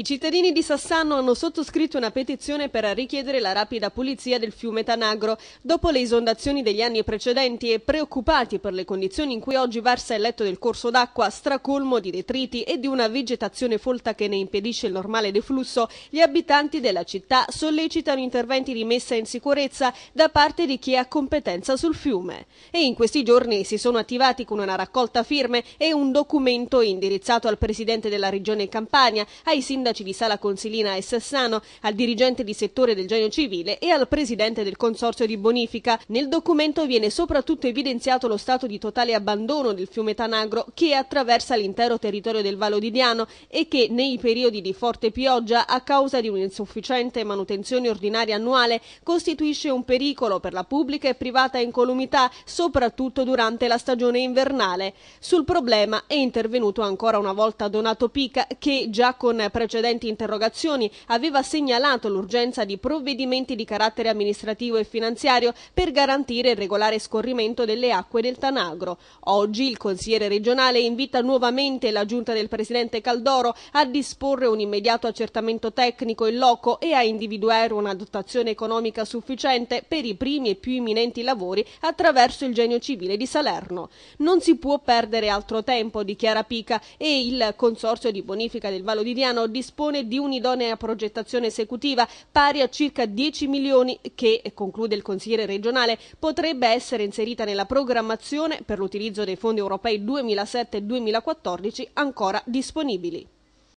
I cittadini di Sassano hanno sottoscritto una petizione per richiedere la rapida pulizia del fiume Tanagro dopo le isondazioni degli anni precedenti e preoccupati per le condizioni in cui oggi versa il letto del corso d'acqua stracolmo di detriti e di una vegetazione folta che ne impedisce il normale deflusso, gli abitanti della città sollecitano interventi di messa in sicurezza da parte di chi ha competenza sul fiume. E in questi giorni si sono attivati con una raccolta firme e un documento indirizzato al presidente della regione Campania, ai sindacati sindaci di Sala Consilina e Sassano, al dirigente di settore del Genio Civile e al presidente del Consorzio di Bonifica. Nel documento viene soprattutto evidenziato lo stato di totale abbandono del fiume Tanagro che attraversa l'intero territorio del Vallo di Diano e che nei periodi di forte pioggia, a causa di un'insufficiente manutenzione ordinaria annuale, costituisce un pericolo per la pubblica e privata incolumità, soprattutto durante la stagione invernale. Sul problema è intervenuto ancora una volta Donato Pica che già con precedenti precedenti interrogazioni aveva segnalato l'urgenza di provvedimenti di carattere amministrativo e finanziario per garantire il regolare scorrimento delle acque del Tanagro. Oggi il consigliere regionale invita nuovamente la giunta del presidente Caldoro a disporre un immediato accertamento tecnico in loco e a individuare una dotazione economica sufficiente per i primi e più imminenti lavori attraverso il genio civile di Salerno. Non si può perdere altro tempo, dichiara Pica, e il Consorzio di Bonifica del Vallo di Diano dispone di un'idonea progettazione esecutiva pari a circa 10 milioni che, conclude il consigliere regionale, potrebbe essere inserita nella programmazione per l'utilizzo dei fondi europei 2007-2014 ancora disponibili.